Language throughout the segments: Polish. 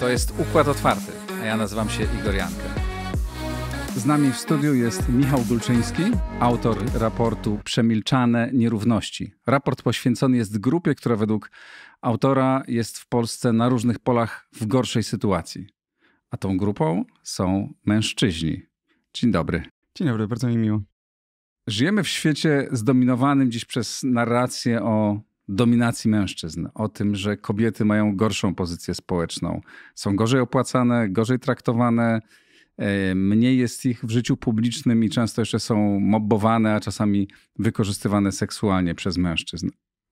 To jest Układ Otwarty, a ja nazywam się Igor Jankę. Z nami w studiu jest Michał Dulczyński, autor raportu Przemilczane Nierówności. Raport poświęcony jest grupie, która według autora jest w Polsce na różnych polach w gorszej sytuacji. A tą grupą są mężczyźni. Dzień dobry. Dzień dobry, bardzo mi miło. Żyjemy w świecie zdominowanym dziś przez narrację o dominacji mężczyzn, o tym, że kobiety mają gorszą pozycję społeczną, są gorzej opłacane, gorzej traktowane, e, mniej jest ich w życiu publicznym i często jeszcze są mobbowane, a czasami wykorzystywane seksualnie przez mężczyzn.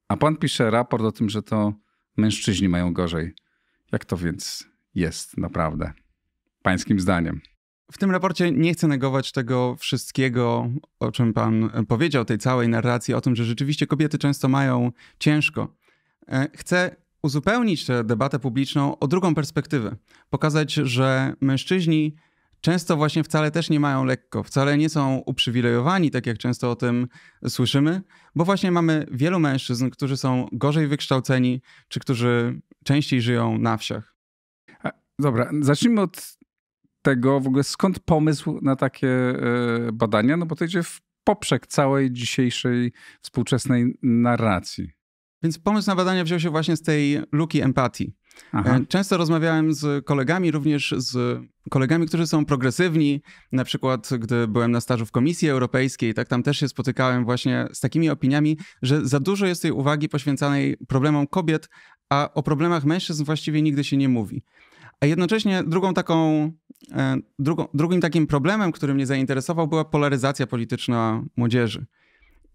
A pan pisze raport o tym, że to mężczyźni mają gorzej. Jak to więc jest naprawdę? Pańskim zdaniem. W tym raporcie nie chcę negować tego wszystkiego, o czym pan e, powiedział, tej całej narracji o tym, że rzeczywiście kobiety często mają ciężko. E, chcę uzupełnić tę debatę publiczną o drugą perspektywę. Pokazać, że mężczyźni często właśnie wcale też nie mają lekko, wcale nie są uprzywilejowani, tak jak często o tym słyszymy, bo właśnie mamy wielu mężczyzn, którzy są gorzej wykształceni, czy którzy częściej żyją na wsiach. Dobra, zacznijmy od tego w ogóle, skąd pomysł na takie e, badania? No bo to idzie w poprzek całej dzisiejszej współczesnej narracji. Więc pomysł na badania wziął się właśnie z tej luki empatii. Aha. E, często rozmawiałem z kolegami, również z kolegami, którzy są progresywni. Na przykład, gdy byłem na stażu w Komisji Europejskiej, tak tam też się spotykałem właśnie z takimi opiniami, że za dużo jest tej uwagi poświęcanej problemom kobiet, a o problemach mężczyzn właściwie nigdy się nie mówi. A jednocześnie drugą taką, e, drugą, drugim takim problemem, który mnie zainteresował, była polaryzacja polityczna młodzieży.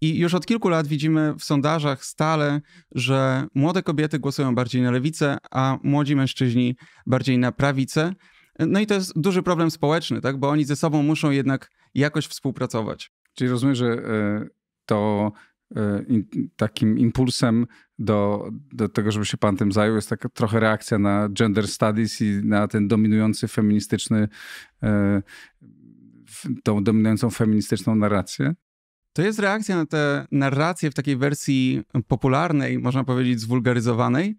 I już od kilku lat widzimy w sondażach stale, że młode kobiety głosują bardziej na lewicę, a młodzi mężczyźni bardziej na prawicę. No i to jest duży problem społeczny, tak? bo oni ze sobą muszą jednak jakoś współpracować. Czyli rozumiem, że e, to e, takim impulsem do, do tego, żeby się pan tym zajął, jest taka trochę reakcja na gender studies i na ten dominujący feministyczny, e, tą dominującą feministyczną narrację? To jest reakcja na tę narrację w takiej wersji popularnej, można powiedzieć zwulgaryzowanej.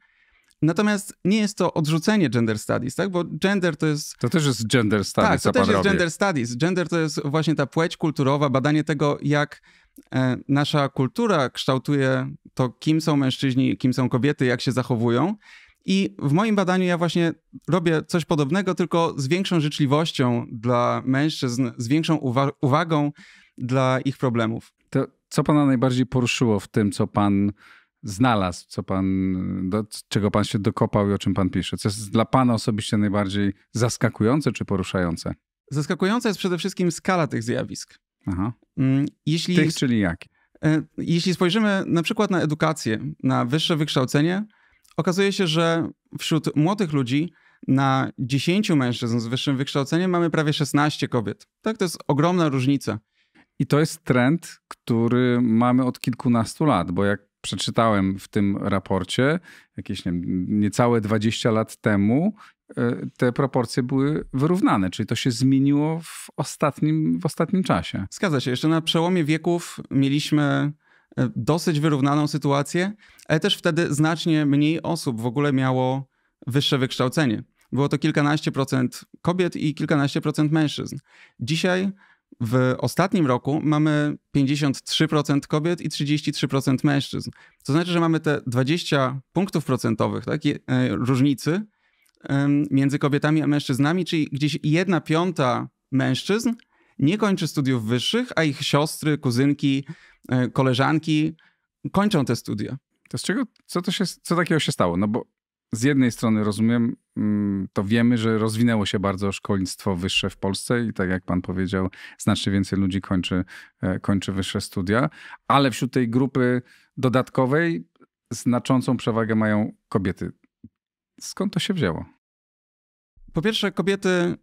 Natomiast nie jest to odrzucenie gender studies, tak? Bo gender to jest. To też jest gender studies. Tak, to też jest robi. gender studies. Gender to jest właśnie ta płeć kulturowa, badanie tego, jak E, nasza kultura kształtuje to, kim są mężczyźni, kim są kobiety, jak się zachowują. I w moim badaniu ja właśnie robię coś podobnego, tylko z większą życzliwością dla mężczyzn, z większą uwa uwagą dla ich problemów. To co pana najbardziej poruszyło w tym, co pan znalazł, co pan, do, czego pan się dokopał i o czym pan pisze? Co jest dla pana osobiście najbardziej zaskakujące czy poruszające? Zaskakująca jest przede wszystkim skala tych zjawisk. Aha. Mm, jeśli, Tych, czyli jak? E, jeśli spojrzymy na przykład na edukację, na wyższe wykształcenie, okazuje się, że wśród młodych ludzi na 10 mężczyzn z wyższym wykształceniem mamy prawie 16 kobiet. Tak, to jest ogromna różnica. I to jest trend, który mamy od kilkunastu lat, bo jak przeczytałem w tym raporcie jakieś nie wiem, niecałe 20 lat temu, E, te proporcje były wyrównane, czyli to się zmieniło w ostatnim, w ostatnim czasie. Zgadza się. Jeszcze na przełomie wieków mieliśmy e, dosyć wyrównaną sytuację, ale też wtedy znacznie mniej osób w ogóle miało wyższe wykształcenie. Było to kilkanaście procent kobiet i kilkanaście procent mężczyzn. Dzisiaj w ostatnim roku mamy 53% kobiet i 33% mężczyzn. To znaczy, że mamy te 20 punktów procentowych tak, e, różnicy, między kobietami a mężczyznami, czyli gdzieś jedna piąta mężczyzn nie kończy studiów wyższych, a ich siostry, kuzynki, e, koleżanki kończą te studia. To z czego, co, to się, co takiego się stało? No bo z jednej strony rozumiem, mm, to wiemy, że rozwinęło się bardzo szkolnictwo wyższe w Polsce i tak jak pan powiedział, znacznie więcej ludzi kończy, e, kończy wyższe studia, ale wśród tej grupy dodatkowej znaczącą przewagę mają kobiety. Skąd to się wzięło? Po pierwsze, kobiety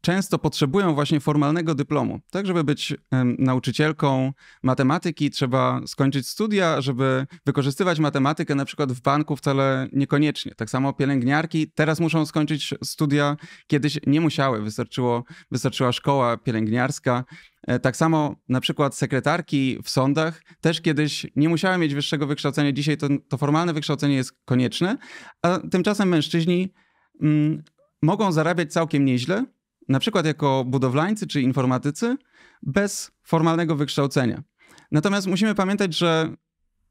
często potrzebują właśnie formalnego dyplomu. Tak, żeby być nauczycielką matematyki, trzeba skończyć studia, żeby wykorzystywać matematykę na przykład w banku wcale niekoniecznie. Tak samo pielęgniarki teraz muszą skończyć studia, kiedyś nie musiały, wystarczyło, wystarczyła szkoła pielęgniarska. E, tak samo na przykład sekretarki w sądach też kiedyś nie musiały mieć wyższego wykształcenia, dzisiaj to, to formalne wykształcenie jest konieczne, a tymczasem mężczyźni mm, mogą zarabiać całkiem nieźle, na przykład jako budowlańcy czy informatycy, bez formalnego wykształcenia. Natomiast musimy pamiętać, że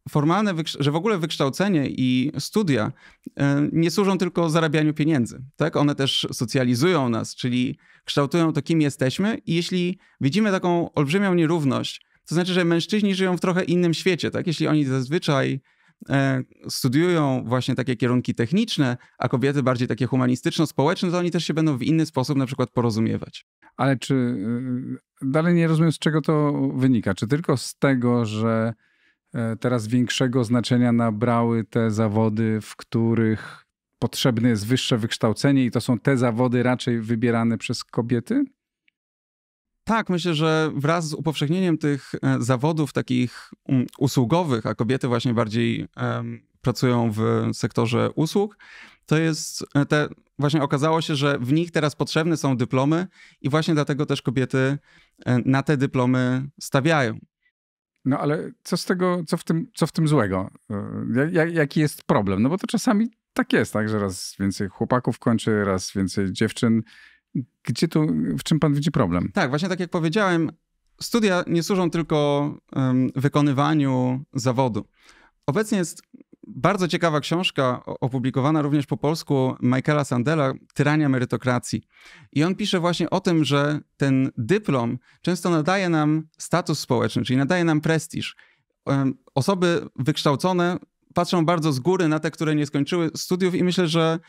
formalne, że w ogóle wykształcenie i studia e, nie służą tylko zarabianiu pieniędzy. Tak? One też socjalizują nas, czyli kształtują to, kim jesteśmy. I jeśli widzimy taką olbrzymią nierówność, to znaczy, że mężczyźni żyją w trochę innym świecie. Tak? Jeśli oni zazwyczaj e, studiują właśnie takie kierunki techniczne, a kobiety bardziej takie humanistyczno-społeczne, to oni też się będą w inny sposób na przykład porozumiewać. Ale czy e, dalej nie rozumiem, z czego to wynika? Czy tylko z tego, że E, teraz większego znaczenia nabrały te zawody, w których potrzebne jest wyższe wykształcenie i to są te zawody raczej wybierane przez kobiety? Tak, myślę, że wraz z upowszechnieniem tych e, zawodów takich mm, usługowych, a kobiety właśnie bardziej um, pracują w sektorze usług, to jest e, te, właśnie okazało się, że w nich teraz potrzebne są dyplomy i właśnie dlatego też kobiety na te dyplomy stawiają. No ale co z tego, co w tym, co w tym złego? Y, jaki jest problem? No bo to czasami tak jest, tak, że raz więcej chłopaków kończy, raz więcej dziewczyn. Gdzie tu, w czym pan widzi problem? Tak, właśnie tak jak powiedziałem, studia nie służą tylko um, wykonywaniu zawodu. Obecnie jest bardzo ciekawa książka, opublikowana również po polsku, Michaela Sandela, Tyrania merytokracji. I on pisze właśnie o tym, że ten dyplom często nadaje nam status społeczny, czyli nadaje nam prestiż. Osoby wykształcone patrzą bardzo z góry na te, które nie skończyły studiów, i myślę, że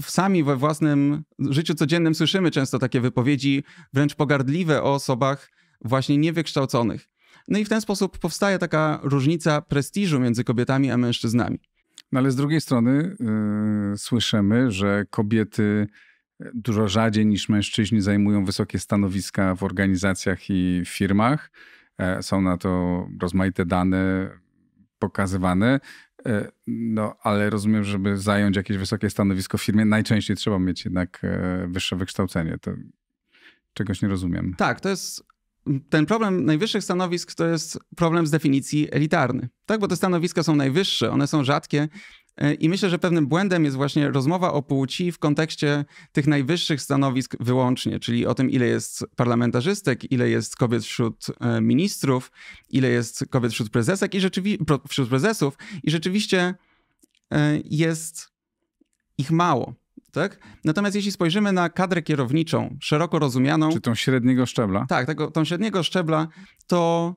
sami we własnym życiu codziennym słyszymy często takie wypowiedzi wręcz pogardliwe o osobach właśnie niewykształconych. No i w ten sposób powstaje taka różnica prestiżu między kobietami a mężczyznami. No ale z drugiej strony yy, słyszymy, że kobiety dużo rzadziej niż mężczyźni zajmują wysokie stanowiska w organizacjach i firmach. E, są na to rozmaite dane pokazywane. E, no, ale rozumiem, żeby zająć jakieś wysokie stanowisko w firmie, najczęściej trzeba mieć jednak e, wyższe wykształcenie. To czegoś nie rozumiem. Tak, to jest ten problem najwyższych stanowisk to jest problem z definicji elitarny. Tak, bo te stanowiska są najwyższe, one są rzadkie. E, I myślę, że pewnym błędem jest właśnie rozmowa o płci w kontekście tych najwyższych stanowisk wyłącznie, czyli o tym, ile jest parlamentarzystek, ile jest kobiet wśród e, ministrów, ile jest kobiet wśród prezesek i rzeczywiście wśród prezesów. I rzeczywiście e, jest ich mało. Tak? Natomiast jeśli spojrzymy na kadrę kierowniczą, szeroko rozumianą. Czy tą średniego szczebla? Tak, tego, tą średniego szczebla, to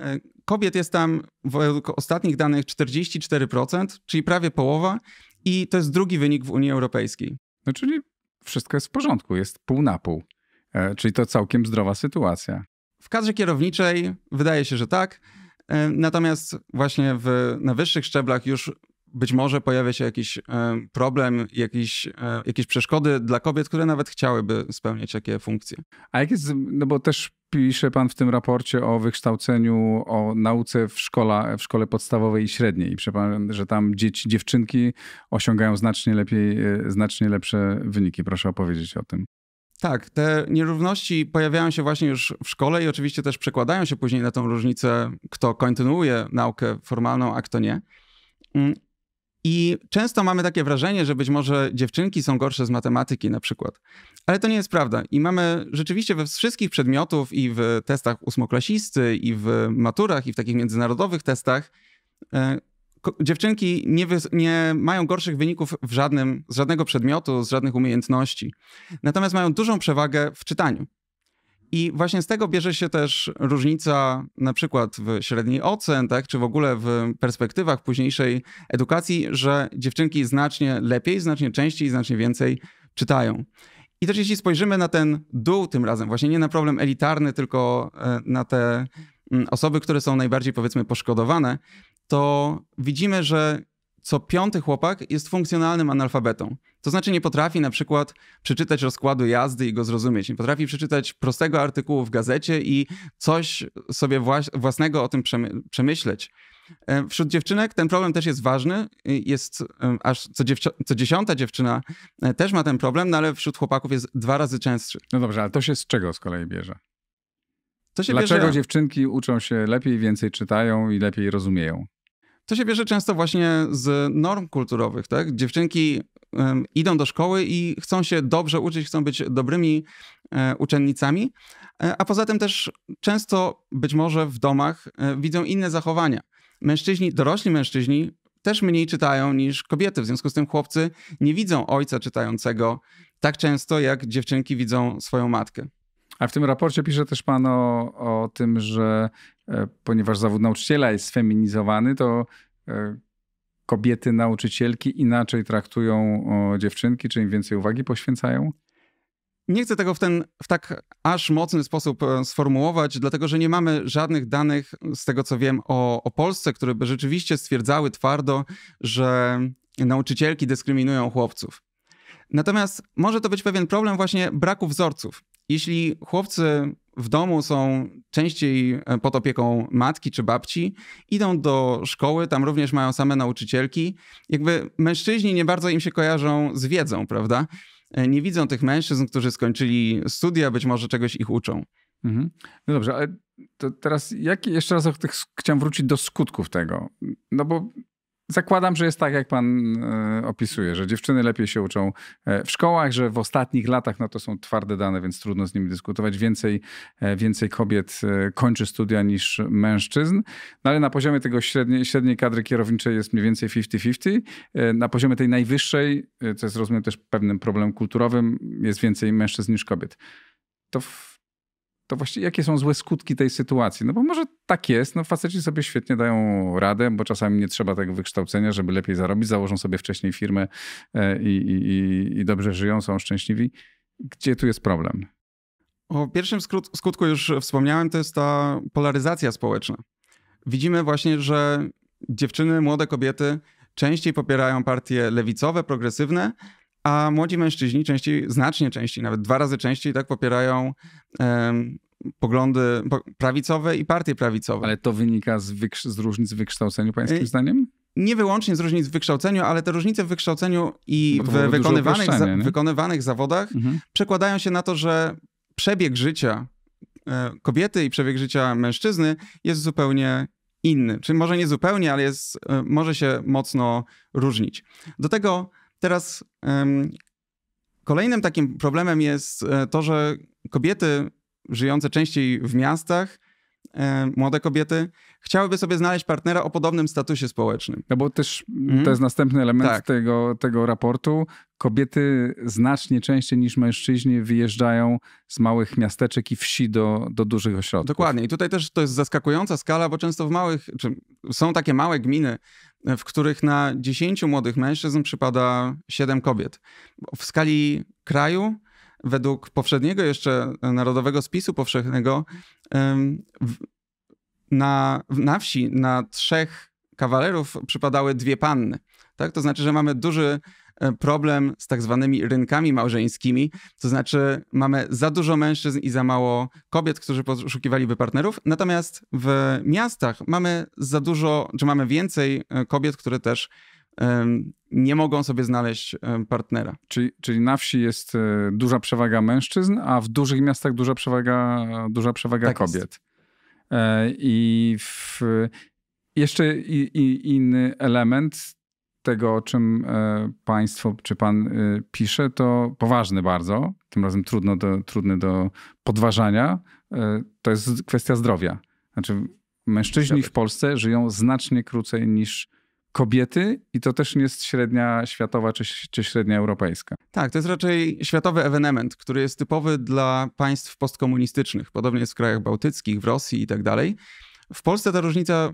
e, kobiet jest tam w ostatnich danych 44%, czyli prawie połowa, i to jest drugi wynik w Unii Europejskiej. No czyli wszystko jest w porządku, jest pół na pół. E, czyli to całkiem zdrowa sytuacja. W kadrze kierowniczej wydaje się, że tak. E, natomiast właśnie w, na wyższych szczeblach już być może pojawia się jakiś e, problem, jakiś, e, jakieś przeszkody dla kobiet, które nawet chciałyby spełniać takie funkcje. A jak jest, no bo też pisze pan w tym raporcie o wykształceniu, o nauce w, szkola, w szkole podstawowej i średniej. I że tam dzieci, dziewczynki osiągają znacznie lepiej, e, znacznie lepsze wyniki. Proszę opowiedzieć o tym. Tak, te nierówności pojawiają się właśnie już w szkole i oczywiście też przekładają się później na tą różnicę, kto kontynuuje naukę formalną, a kto nie. Mm, i często mamy takie wrażenie, że być może dziewczynki są gorsze z matematyki na przykład. Ale to nie jest prawda. I mamy rzeczywiście we wszystkich przedmiotów i w testach ósmoklasisty, i w maturach, i w takich międzynarodowych testach e, dziewczynki nie, nie, mają gorszych wyników w żadnym, z żadnego przedmiotu, z żadnych umiejętności. Natomiast mają dużą przewagę w czytaniu. I właśnie z tego bierze się też różnica na przykład w średniej ocen, tak, czy w ogóle w perspektywach późniejszej edukacji, że dziewczynki znacznie lepiej, znacznie częściej, znacznie więcej czytają. I też jeśli spojrzymy na ten dół tym razem, właśnie nie na problem elitarny, tylko e, na te mm, osoby, które są najbardziej powiedzmy poszkodowane, to widzimy, że co piąty chłopak jest funkcjonalnym analfabetą. To znaczy nie potrafi na przykład przeczytać rozkładu jazdy i go zrozumieć. Nie potrafi przeczytać prostego artykułu w gazecie i coś sobie własnego o tym przemyśleć. E, wśród dziewczynek ten problem też jest ważny. Jest e, aż co, co, dziesiąta dziewczyna e, też ma ten problem, no ale wśród chłopaków jest dwa razy częstszy. No dobrze, ale to się z czego z kolei bierze? Dlaczego bierze... dziewczynki uczą się lepiej, więcej czytają i lepiej rozumieją? To się bierze często właśnie z norm kulturowych, tak? Dziewczynki idą do szkoły i chcą się dobrze uczyć, chcą być dobrymi e, uczennicami, e, a poza tym też często być może w domach e, widzą inne zachowania. Mężczyźni, dorośli mężczyźni też mniej czytają niż kobiety, w związku z tym chłopcy nie widzą ojca czytającego tak często, jak dziewczynki widzą swoją matkę. A w tym raporcie pisze też pan o, o tym, że e, ponieważ zawód nauczyciela jest sfeminizowany, to e, kobiety nauczycielki inaczej traktują dziewczynki, czy im więcej uwagi poświęcają? Nie chcę tego w, ten, w tak aż mocny sposób e, sformułować, dlatego że nie mamy żadnych danych z tego, co wiem o, o Polsce, które by rzeczywiście stwierdzały twardo, że nauczycielki dyskryminują chłopców. Natomiast może to być pewien problem właśnie braku wzorców. Jeśli chłopcy w domu są częściej e, pod opieką matki czy babci, idą do szkoły, tam również mają same nauczycielki. Jakby mężczyźni nie bardzo im się kojarzą z wiedzą, prawda? E, nie widzą tych mężczyzn, którzy skończyli studia, być może czegoś ich uczą. Mhm. No dobrze, ale to teraz jak, jeszcze raz tych, chciałem wrócić do skutków tego. No bo Zakładam, że jest tak, jak pan e, opisuje, że dziewczyny lepiej się uczą e, w szkołach, że w ostatnich latach, no to są twarde dane, więc trudno z nimi dyskutować, więcej, e, więcej kobiet kończy studia niż mężczyzn, no ale na poziomie tego średniej, średniej kadry kierowniczej jest mniej więcej 50-50. Na poziomie tej najwyższej, co jest rozumiem też pewnym problemem kulturowym, jest więcej mężczyzn niż kobiet. To to właściwie jakie są złe skutki tej sytuacji? No bo może tak jest, no faceci sobie świetnie dają radę, bo czasami nie trzeba tego wykształcenia, żeby lepiej zarobić, założą sobie wcześniej firmę e, i, i, i dobrze żyją, są szczęśliwi. Gdzie tu jest problem? O pierwszym skutku już wspomniałem, to jest ta polaryzacja społeczna. Widzimy właśnie, że dziewczyny, młode kobiety częściej popierają partie lewicowe, progresywne, a młodzi mężczyźni częściej, znacznie częściej, nawet dwa razy częściej tak popierają poglądy prawicowe i partie prawicowe. Ale to wynika z, z różnic w wykształceniu, pańskim I... Y, zdaniem? nie wyłącznie z różnic w wykształceniu, ale te różnice w wykształceniu i w wykonywanych, za, wykonywanych zawodach mhm. przekładają się na to, że przebieg życia e, kobiety i przebieg życia mężczyzny jest zupełnie inny. Czy może nie zupełnie, ale jest, e, może się mocno różnić. Do tego Teraz um, kolejnym takim problemem jest e, to, że kobiety żyjące częściej w miastach E, młode kobiety, chciałyby sobie znaleźć partnera o podobnym statusie społecznym. No bo też mhm. to jest następny element tak. tego, tego raportu. Kobiety znacznie częściej niż mężczyźni wyjeżdżają z małych miasteczek i wsi do, do dużych ośrodków. Dokładnie. I tutaj też to jest zaskakująca skala, bo często w małych, są takie małe gminy, w których na 10 młodych mężczyzn przypada 7 kobiet. W skali kraju według poprzedniego jeszcze e, Narodowego Spisu Powszechnego na, na wsi na trzech kawalerów przypadały dwie panny. Tak? To znaczy, że mamy duży e, problem z tak zwanymi rynkami małżeńskimi, to znaczy mamy za dużo mężczyzn i za mało kobiet, którzy poszukiwaliby partnerów, natomiast w miastach mamy za dużo, czy mamy więcej e, kobiet, które też nie mogą sobie znaleźć partnera. Czyli, czyli na wsi jest e, duża przewaga mężczyzn, a w dużych miastach duża przewaga, duża przewaga tak kobiet. Jest. I w, jeszcze i, i inny element tego, o czym e, państwo czy pan e, pisze, to poważny bardzo, tym razem trudno do, trudny do podważania, to jest kwestia zdrowia. Znaczy, mężczyźni w Polsce żyją znacznie krócej niż kobiety i to też nie jest średnia światowa czy, czy średnia europejska. Tak, to jest raczej światowy ewenement, który jest typowy dla państw postkomunistycznych. Podobnie jest w krajach bałtyckich, w Rosji i tak dalej. W Polsce ta różnica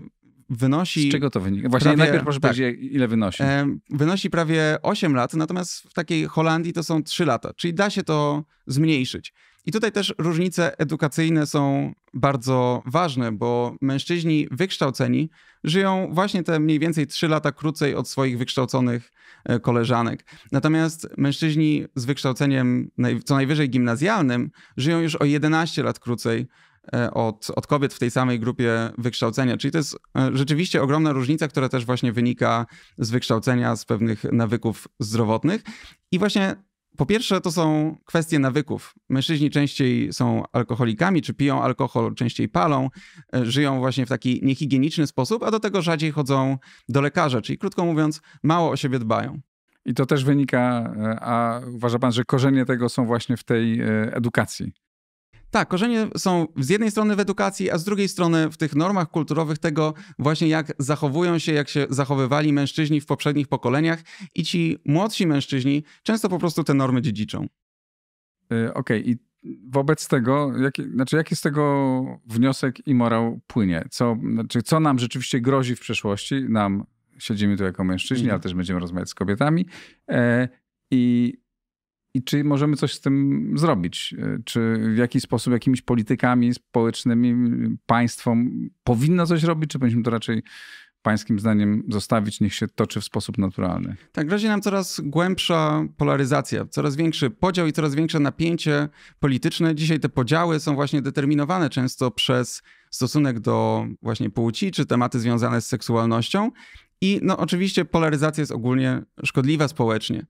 wynosi. Z czego to wynika? Właśnie prawie, najpierw proszę tak, powiedzieć, ile wynosi. E, wynosi prawie 8 lat, natomiast w takiej Holandii to są 3 lata, czyli da się to zmniejszyć. I tutaj też różnice edukacyjne są bardzo ważne, bo mężczyźni wykształceni żyją właśnie te mniej więcej 3 lata krócej od swoich wykształconych e, koleżanek. Natomiast mężczyźni z wykształceniem co najwyżej gimnazjalnym żyją już o 11 lat krócej E, od, od kobiet w tej samej grupie wykształcenia. Czyli to jest e, rzeczywiście ogromna różnica, która też właśnie wynika z wykształcenia, z pewnych nawyków zdrowotnych. I właśnie po pierwsze, to są kwestie nawyków. Mężczyźni częściej są alkoholikami, czy piją alkohol, częściej palą, e, żyją właśnie w taki niehigieniczny sposób, a do tego rzadziej chodzą do lekarza, czyli krótko mówiąc, mało o siebie dbają. I to też wynika, a uważa pan, że korzenie tego są właśnie w tej edukacji? Tak, korzenie są z jednej strony w edukacji, a z drugiej strony w tych normach kulturowych tego właśnie jak zachowują się, jak się zachowywali mężczyźni w poprzednich pokoleniach i ci młodsi mężczyźni często po prostu te normy dziedziczą. Y, okej, okay. i wobec tego, jaki, znaczy jaki z tego wniosek i morał płynie? Co, znaczy, co nam rzeczywiście grozi w przeszłości? Nam siedzimy tu jako mężczyźni, mhm. ale też będziemy rozmawiać z kobietami. E, I i czy możemy coś z tym zrobić? E, czy w jakiś sposób, jakimiś politykami społecznymi państwom powinno coś robić, czy powinniśmy to raczej pańskim zdaniem zostawić, niech się toczy w sposób naturalny? Tak, grozi nam coraz głębsza polaryzacja, coraz większy podział i coraz większe napięcie polityczne. Dzisiaj te podziały są właśnie determinowane często przez stosunek do właśnie płci czy tematy związane z seksualnością. I no, oczywiście polaryzacja jest ogólnie szkodliwa społecznie.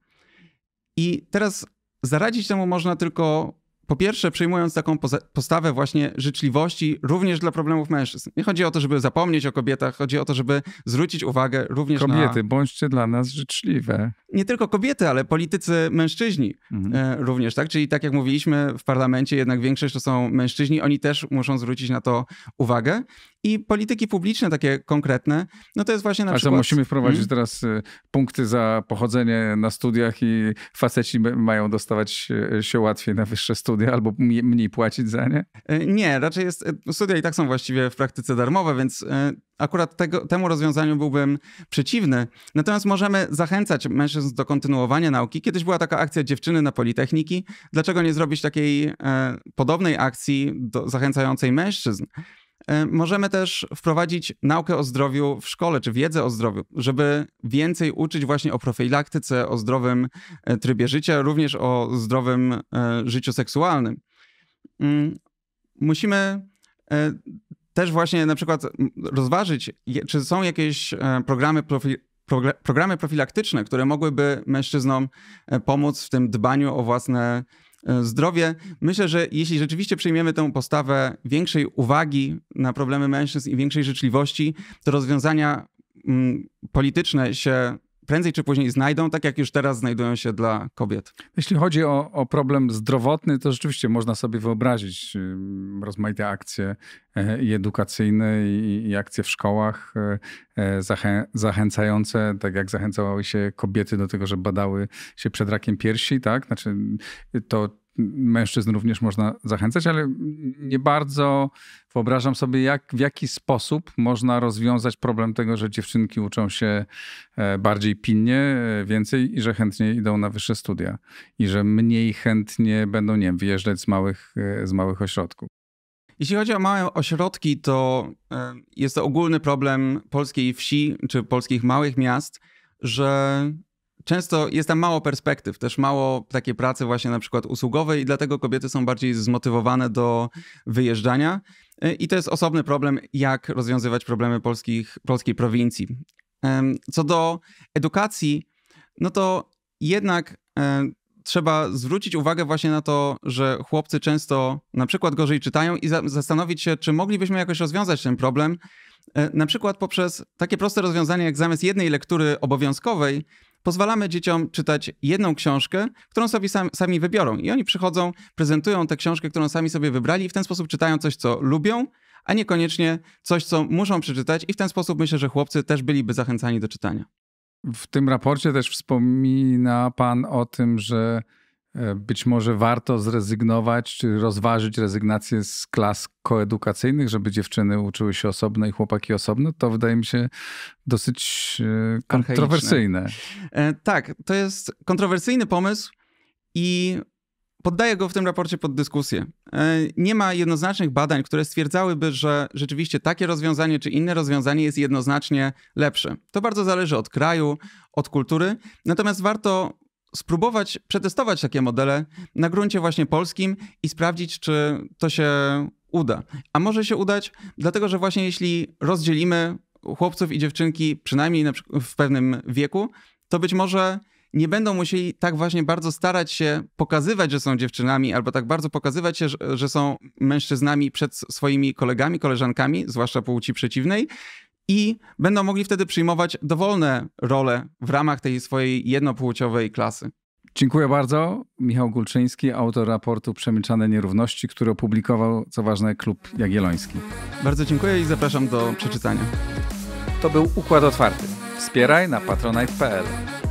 I teraz Zaradzić temu można tylko po pierwsze, przyjmując taką postawę właśnie życzliwości również dla problemów mężczyzn. Nie chodzi o to, żeby zapomnieć o kobietach, chodzi o to, żeby zwrócić uwagę również kobiety, na... Kobiety, bądźcie dla nas życzliwe. Nie tylko kobiety, ale politycy mężczyźni mhm. E, również, tak? Czyli tak jak mówiliśmy, w parlamencie jednak większość to są mężczyźni, oni też muszą zwrócić na to uwagę. I polityki publiczne takie konkretne, no to jest właśnie na ale przykład... co musimy wprowadzić mhm. teraz y, punkty za pochodzenie na studiach i faceci mają dostawać się łatwiej na wyższe studia studia albo mniej płacić za nie? E, nie, raczej jest, e, studia i tak są właściwie w praktyce darmowe, więc e, akurat tego, temu rozwiązaniu byłbym przeciwny. Natomiast możemy zachęcać mężczyzn do kontynuowania nauki. Kiedyś była taka akcja dziewczyny na Politechniki. Dlaczego nie zrobić takiej podobnej akcji do, zachęcającej mężczyzn? E, możemy też wprowadzić naukę o zdrowiu w szkole, czy wiedzę o zdrowiu, żeby więcej uczyć właśnie o profilaktyce, o zdrowym e, trybie życia, również o zdrowym e, życiu seksualnym. Mm, musimy też właśnie na przykład rozważyć, czy są jakieś programy profi programy profilaktyczne, które mogłyby mężczyznom pomóc w tym dbaniu o własne E, zdrowie. Myślę, że jeśli rzeczywiście przyjmiemy tę postawę większej uwagi na problemy mężczyzn i większej życzliwości, to rozwiązania mm, polityczne się prędzej czy później znajdą, tak jak już teraz znajdują się dla kobiet. Jeśli chodzi o, o problem zdrowotny, to rzeczywiście można sobie wyobrazić rozmaite akcje e, i edukacyjne, i, i akcje w szkołach e, e, zachę, zachęcające, tak jak zachęcały się kobiety do tego, że badały się przed rakiem piersi, tak? Znaczy to mężczyzn również można zachęcać, ale nie bardzo wyobrażam sobie, jak, w jaki sposób można rozwiązać problem tego, że dziewczynki uczą się e, bardziej pilnie, e, więcej i że chętnie idą na wyższe studia i że mniej chętnie będą, nie wiem, wyjeżdżać z małych, e, z małych ośrodków. Jeśli chodzi o małe ośrodki, to jest to ogólny problem polskiej wsi czy polskich małych miast, że często jest tam mało perspektyw, też mało takiej pracy właśnie na przykład usługowej i dlatego kobiety są bardziej zmotywowane do wyjeżdżania. Y, I to jest osobny problem, jak rozwiązywać problemy polskich, polskiej prowincji. Co do edukacji, no to jednak e, trzeba zwrócić uwagę właśnie na to, że chłopcy często na przykład gorzej czytają i zastanowić się, czy moglibyśmy jakoś rozwiązać ten problem, e, na przykład poprzez takie proste rozwiązanie, jak zamiast jednej lektury obowiązkowej, pozwalamy dzieciom czytać jedną książkę, którą sobie sami, sami wybiorą. I oni przychodzą, prezentują tę książkę, którą sami sobie wybrali i w ten sposób czytają coś, co lubią, a niekoniecznie coś, co muszą przeczytać. I w ten sposób myślę, że chłopcy też byliby zachęcani do czytania. W tym raporcie też wspomina pan o tym, że E, być może warto zrezygnować, czy rozważyć rezygnację z klas koedukacyjnych, żeby dziewczyny uczyły się osobno i chłopaki osobno, to wydaje mi się dosyć e, kontrowersyjne. E, tak, to jest kontrowersyjny pomysł i poddaję go w tym raporcie pod dyskusję. Nie ma jednoznacznych badań, które stwierdzałyby, że rzeczywiście takie rozwiązanie czy inne rozwiązanie jest jednoznacznie lepsze. To bardzo zależy od kraju, od kultury. Natomiast warto spróbować przetestować takie modele na gruncie właśnie polskim i sprawdzić, czy to się uda. A może się udać, dlatego że właśnie jeśli rozdzielimy chłopców i dziewczynki, przynajmniej w pewnym wieku, to być może nie będą musieli tak właśnie bardzo starać się pokazywać, że są dziewczynami, albo tak bardzo pokazywać się, że, że są mężczyznami przed swoimi kolegami, koleżankami, zwłaszcza płci przeciwnej, i będą mogli wtedy przyjmować dowolne role w ramach tej swojej jednopłciowej klasy. Dziękuję bardzo. Michał Gulczyński, autor raportu Przemilczane Nierówności, który opublikował, co ważne, Klub Jagielloński. Bardzo dziękuję i zapraszam do przeczytania. To był Układ Otwarty. Wspieraj na patronite.pl.